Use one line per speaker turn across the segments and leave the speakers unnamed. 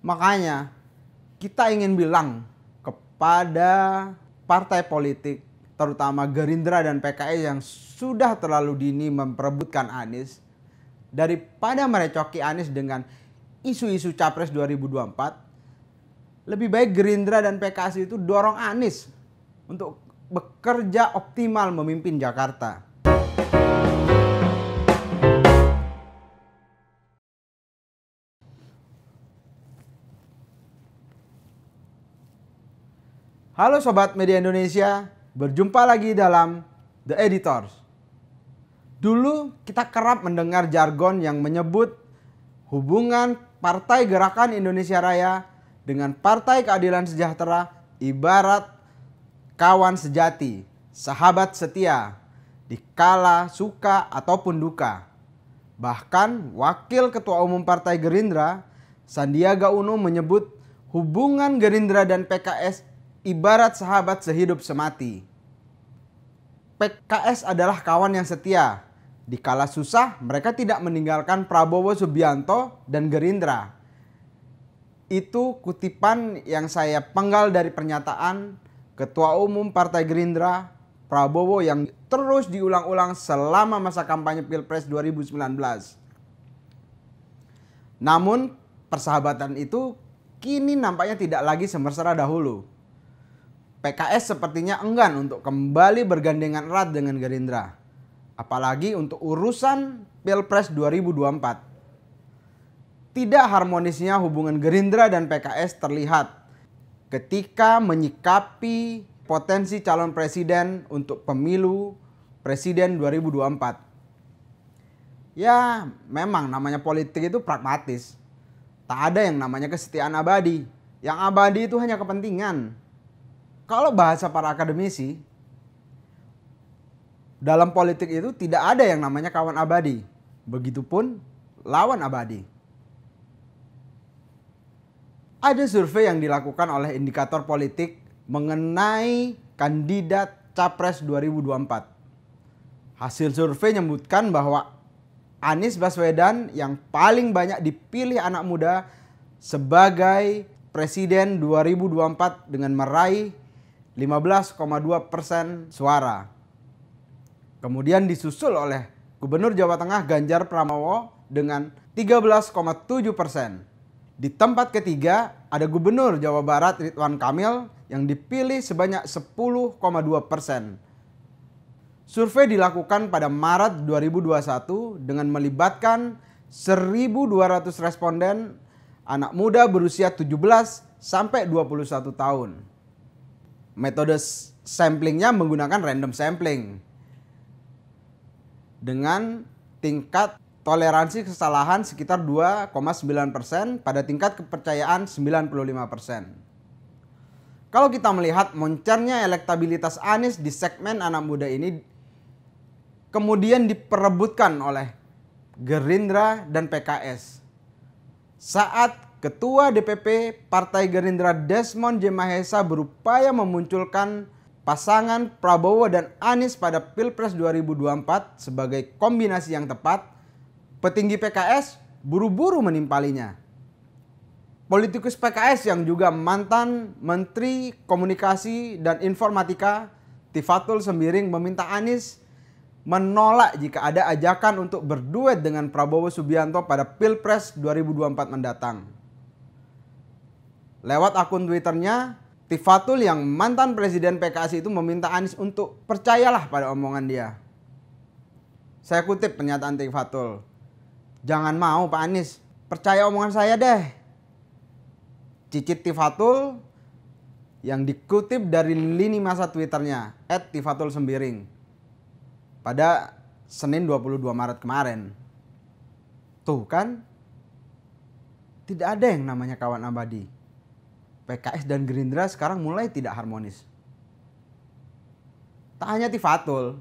Makanya kita ingin bilang kepada partai politik terutama Gerindra dan PKS yang sudah terlalu dini memperebutkan Anies daripada merecoki Anies dengan isu-isu Capres 2024 lebih baik Gerindra dan PKS itu dorong Anies untuk bekerja optimal memimpin Jakarta. Halo Sobat Media Indonesia, berjumpa lagi dalam The Editors. Dulu kita kerap mendengar jargon yang menyebut hubungan Partai Gerakan Indonesia Raya dengan Partai Keadilan Sejahtera ibarat kawan sejati, sahabat setia, dikala suka ataupun duka. Bahkan Wakil Ketua Umum Partai Gerindra, Sandiaga Uno menyebut hubungan Gerindra dan PKS ibarat sahabat sehidup semati. PKS adalah kawan yang setia. Di kala susah, mereka tidak meninggalkan Prabowo Subianto dan Gerindra. Itu kutipan yang saya penggal dari pernyataan Ketua Umum Partai Gerindra Prabowo yang terus diulang-ulang selama masa kampanye Pilpres 2019. Namun, persahabatan itu kini nampaknya tidak lagi semesra dahulu. PKS sepertinya enggan untuk kembali bergandengan erat dengan Gerindra. Apalagi untuk urusan Pilpres 2024. Tidak harmonisnya hubungan Gerindra dan PKS terlihat ketika menyikapi potensi calon presiden untuk pemilu presiden 2024. Ya, memang namanya politik itu pragmatis. Tak ada yang namanya kesetiaan abadi. Yang abadi itu hanya kepentingan kalau bahasa para akademisi dalam politik itu tidak ada yang namanya kawan abadi. Begitupun lawan abadi. Ada survei yang dilakukan oleh indikator politik mengenai kandidat capres 2024. Hasil survei menyebutkan bahwa Anies Baswedan yang paling banyak dipilih anak muda sebagai presiden 2024 dengan meraih 15,2 persen suara. Kemudian disusul oleh Gubernur Jawa Tengah Ganjar Pranowo dengan 13,7 persen. Di tempat ketiga ada Gubernur Jawa Barat Ridwan Kamil yang dipilih sebanyak 10,2 persen. Survei dilakukan pada Maret 2021 dengan melibatkan 1.200 responden anak muda berusia 17 sampai 21 tahun metode samplingnya menggunakan random sampling dengan tingkat toleransi kesalahan sekitar 2,9% pada tingkat kepercayaan 95%. Kalau kita melihat moncernya elektabilitas Anies di segmen anak muda ini kemudian diperebutkan oleh Gerindra dan PKS. Saat Ketua DPP Partai Gerindra Desmond Jemahesa berupaya memunculkan pasangan Prabowo dan Anies pada Pilpres 2024 sebagai kombinasi yang tepat, petinggi PKS buru-buru menimpalinya. Politikus PKS yang juga mantan Menteri Komunikasi dan Informatika, Tifatul Sembiring meminta Anies menolak jika ada ajakan untuk berduet dengan Prabowo Subianto pada Pilpres 2024 mendatang. Lewat akun Twitternya, Tifatul yang mantan presiden PKS itu meminta Anies untuk percayalah pada omongan dia. Saya kutip pernyataan Tifatul. Jangan mau Pak Anies, percaya omongan saya deh. Cicit Tifatul yang dikutip dari lini masa Twitternya, at Tifatul Sembiring. Pada Senin 22 Maret kemarin. Tuh kan, tidak ada yang namanya kawan abadi. PKS dan Gerindra sekarang mulai tidak harmonis. Tak hanya Tifatul,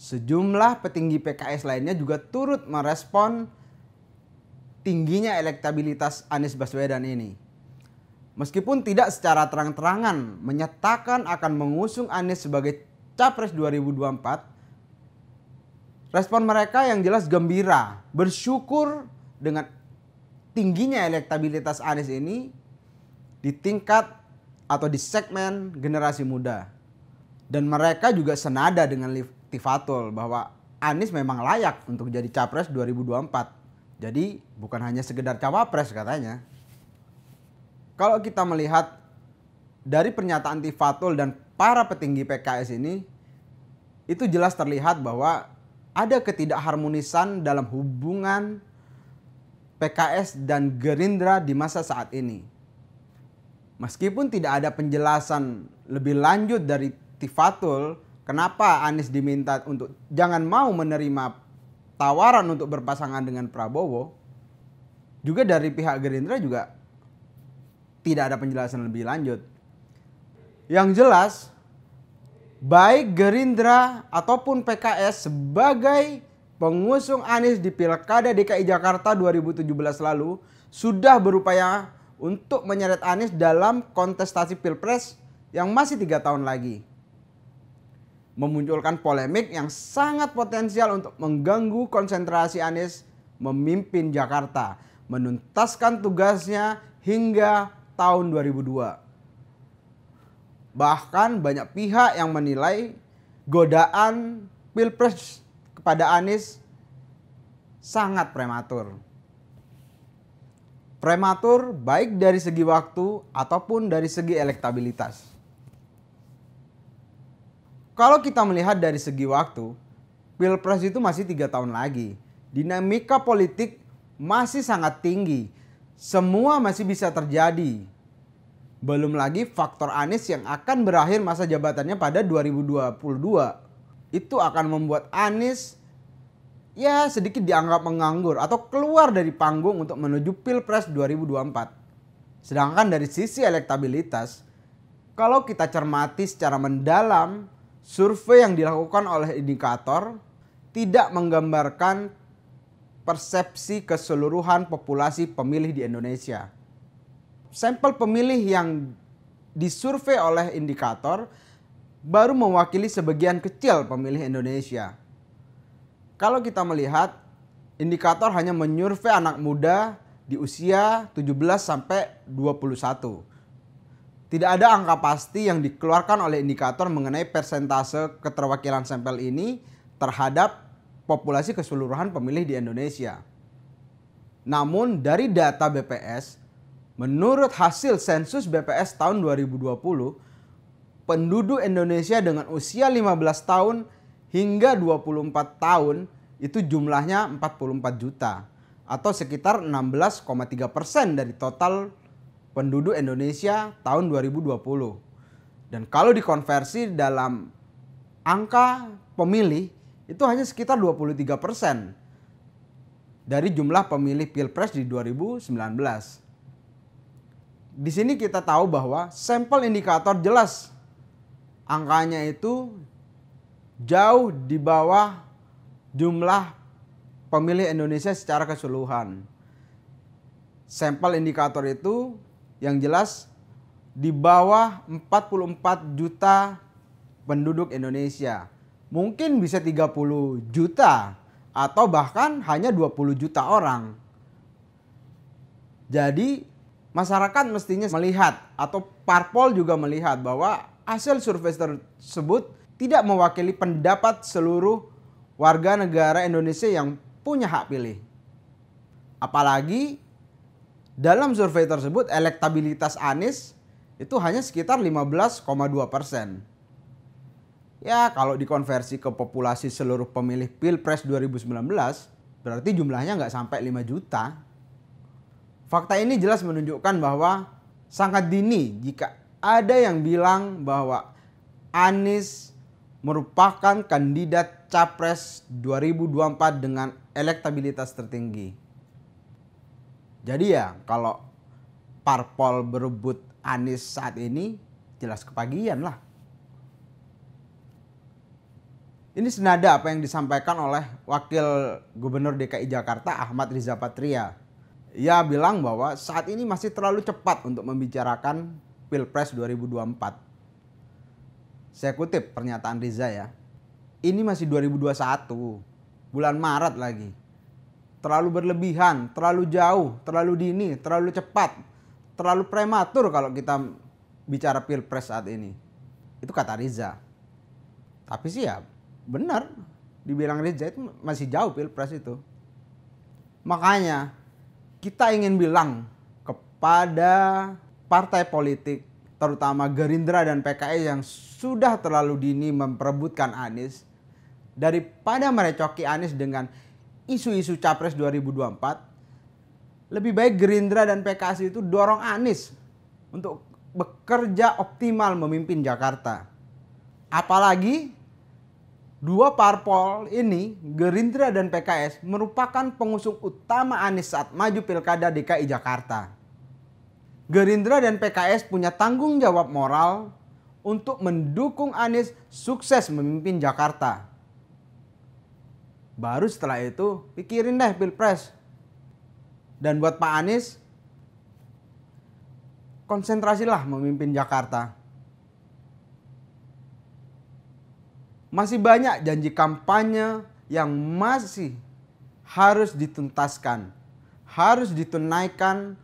sejumlah petinggi PKS lainnya juga turut merespon tingginya elektabilitas Anies Baswedan ini. Meskipun tidak secara terang-terangan menyatakan akan mengusung Anies sebagai Capres 2024, respon mereka yang jelas gembira, bersyukur dengan tingginya elektabilitas Anies ini di tingkat atau di segmen generasi muda. Dan mereka juga senada dengan Tifatul bahwa Anies memang layak untuk jadi capres 2024. Jadi bukan hanya sekedar cawapres katanya. Kalau kita melihat dari pernyataan Tifatul dan para petinggi PKS ini, itu jelas terlihat bahwa ada ketidakharmonisan dalam hubungan PKS dan Gerindra di masa saat ini Meskipun tidak ada penjelasan lebih lanjut dari Tifatul, kenapa Anies diminta untuk jangan mau menerima tawaran untuk berpasangan dengan Prabowo, juga dari pihak Gerindra juga tidak ada penjelasan lebih lanjut. Yang jelas, baik Gerindra ataupun PKS sebagai pengusung Anies di Pilkada DKI Jakarta 2017 lalu sudah berupaya untuk menyeret Anies dalam kontestasi pilpres yang masih tiga tahun lagi. Memunculkan polemik yang sangat potensial untuk mengganggu konsentrasi Anies memimpin Jakarta, menuntaskan tugasnya hingga tahun 2002. Bahkan banyak pihak yang menilai godaan Pilpres kepada Anies sangat prematur prematur baik dari segi waktu ataupun dari segi elektabilitas. Kalau kita melihat dari segi waktu, Pilpres itu masih tiga tahun lagi. Dinamika politik masih sangat tinggi. Semua masih bisa terjadi. Belum lagi faktor Anies yang akan berakhir masa jabatannya pada 2022. Itu akan membuat Anies ya sedikit dianggap menganggur atau keluar dari panggung untuk menuju Pilpres 2024. Sedangkan dari sisi elektabilitas, kalau kita cermati secara mendalam, survei yang dilakukan oleh indikator tidak menggambarkan persepsi keseluruhan populasi pemilih di Indonesia. Sampel pemilih yang disurvei oleh indikator baru mewakili sebagian kecil pemilih Indonesia. Kalau kita melihat indikator hanya menyurvei anak muda di usia 17 sampai 21. Tidak ada angka pasti yang dikeluarkan oleh indikator mengenai persentase keterwakilan sampel ini terhadap populasi keseluruhan pemilih di Indonesia. Namun dari data BPS, menurut hasil sensus BPS tahun 2020, penduduk Indonesia dengan usia 15 tahun hingga 24 tahun itu jumlahnya 44 juta atau sekitar 16,3 persen dari total penduduk Indonesia tahun 2020. Dan kalau dikonversi dalam angka pemilih itu hanya sekitar 23 persen dari jumlah pemilih Pilpres di 2019. Di sini kita tahu bahwa sampel indikator jelas angkanya itu jauh di bawah jumlah pemilih Indonesia secara keseluruhan. Sampel indikator itu yang jelas di bawah 44 juta penduduk Indonesia. Mungkin bisa 30 juta atau bahkan hanya 20 juta orang. Jadi masyarakat mestinya melihat atau parpol juga melihat bahwa hasil survei tersebut tidak mewakili pendapat seluruh warga negara Indonesia yang punya hak pilih. Apalagi dalam survei tersebut elektabilitas Anies itu hanya sekitar 15,2 persen. Ya kalau dikonversi ke populasi seluruh pemilih Pilpres 2019 berarti jumlahnya nggak sampai 5 juta. Fakta ini jelas menunjukkan bahwa sangat dini jika ada yang bilang bahwa Anies merupakan kandidat capres 2024 dengan elektabilitas tertinggi. Jadi ya kalau parpol berebut Anies saat ini jelas kepagian lah. Ini senada apa yang disampaikan oleh Wakil Gubernur DKI Jakarta Ahmad Riza Patria. Ia bilang bahwa saat ini masih terlalu cepat untuk membicarakan Pilpres 2024 saya kutip pernyataan Riza ya. Ini masih 2021, bulan Maret lagi. Terlalu berlebihan, terlalu jauh, terlalu dini, terlalu cepat, terlalu prematur kalau kita bicara pilpres saat ini. Itu kata Riza. Tapi sih ya benar, dibilang Riza itu masih jauh pilpres itu. Makanya kita ingin bilang kepada partai politik terutama Gerindra dan PKI yang sudah terlalu dini memperebutkan Anies daripada merecoki Anies dengan isu-isu Capres 2024 lebih baik Gerindra dan PKS itu dorong Anies untuk bekerja optimal memimpin Jakarta. Apalagi dua parpol ini Gerindra dan PKS merupakan pengusung utama Anies saat maju Pilkada DKI Jakarta. Gerindra dan PKS punya tanggung jawab moral untuk mendukung Anies sukses memimpin Jakarta. Baru setelah itu pikirin deh Pilpres. Dan buat Pak Anies, konsentrasilah memimpin Jakarta. Masih banyak janji kampanye yang masih harus dituntaskan, harus ditunaikan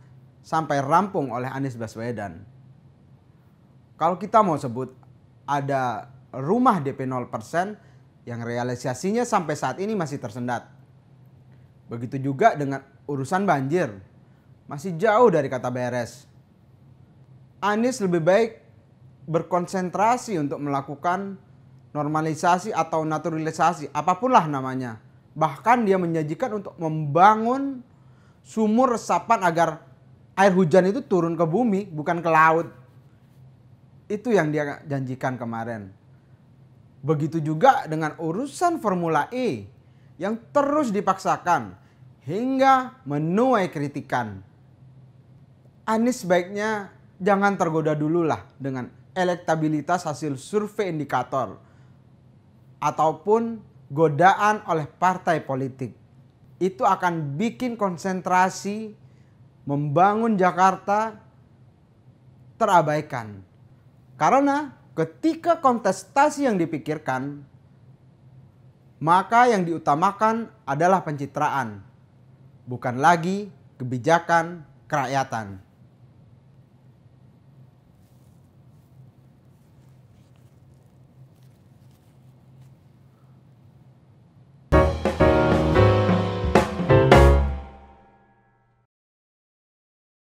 sampai rampung oleh Anies Baswedan. Kalau kita mau sebut ada rumah DP 0% yang realisasinya sampai saat ini masih tersendat. Begitu juga dengan urusan banjir. Masih jauh dari kata beres. Anies lebih baik berkonsentrasi untuk melakukan normalisasi atau naturalisasi, apapunlah namanya. Bahkan dia menjanjikan untuk membangun sumur resapan agar air hujan itu turun ke bumi bukan ke laut. Itu yang dia janjikan kemarin. Begitu juga dengan urusan Formula E yang terus dipaksakan hingga menuai kritikan. Anies sebaiknya jangan tergoda dulu lah dengan elektabilitas hasil survei indikator ataupun godaan oleh partai politik. Itu akan bikin konsentrasi membangun Jakarta terabaikan. Karena ketika kontestasi yang dipikirkan, maka yang diutamakan adalah pencitraan, bukan lagi kebijakan kerakyatan.